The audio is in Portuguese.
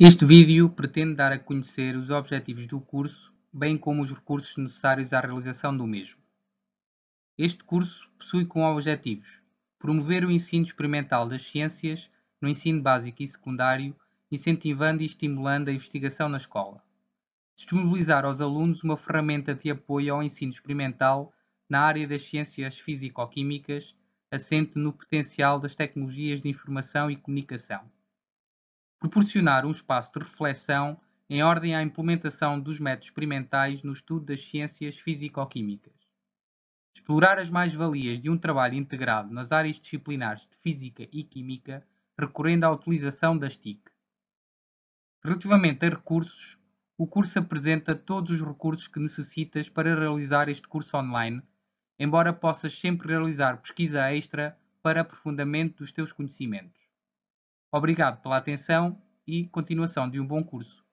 Este vídeo pretende dar a conhecer os objetivos do curso, bem como os recursos necessários à realização do mesmo. Este curso possui como objetivos promover o ensino experimental das ciências no ensino básico e secundário, incentivando e estimulando a investigação na escola. Disponibilizar aos alunos uma ferramenta de apoio ao ensino experimental na área das ciências físico-químicas, assente no potencial das tecnologias de informação e comunicação proporcionar um espaço de reflexão em ordem à implementação dos métodos experimentais no estudo das ciências físico-químicas. Explorar as mais-valias de um trabalho integrado nas áreas disciplinares de Física e Química, recorrendo à utilização das TIC. Relativamente a recursos, o curso apresenta todos os recursos que necessitas para realizar este curso online, embora possas sempre realizar pesquisa extra para aprofundamento dos teus conhecimentos. Obrigado pela atenção e continuação de um bom curso.